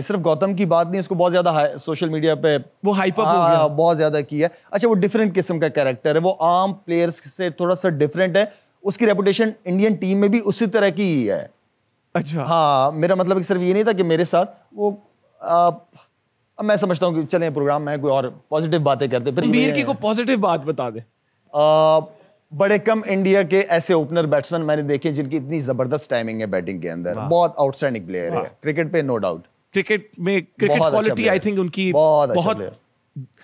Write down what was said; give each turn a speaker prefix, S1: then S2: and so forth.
S1: सिर्फ गौतम की बात नहीं इसको बहुत ज्यादा सोशल मीडिया पे वो हाइप अप हो हाँ, गया बहुत ज्यादा की है अच्छा वो डिफरेंट किस्म का कैरेक्टर है वो आम प्लेयर्स से थोड़ा सा डिफरेंट है उसकी रेपुटेशन इंडियन टीम में भी उसी तरह की ही है अच्छा हाँ मेरा मतलब सिर्फ ये नहीं था कि मेरे साथ वो आ, अब मैं समझता हूँ कि चले प्रोग्राम में कोई और पॉजिटिव बातें करते फिर की को पॉजिटिव बात बता दे बड़े कम इंडिया के ऐसे ओपनर बैट्समैन मैंने देखे जिनकी इतनी जबरदस्त टाइमिंग है बैटिंग के अंदर बहुत आउटस्टैंडिंग प्लेयर है क्रिकेट पे नो डाउट
S2: क्रिकेट में क्रिकेट क्वालिटी आई थिंक उनकी बहुत बहुत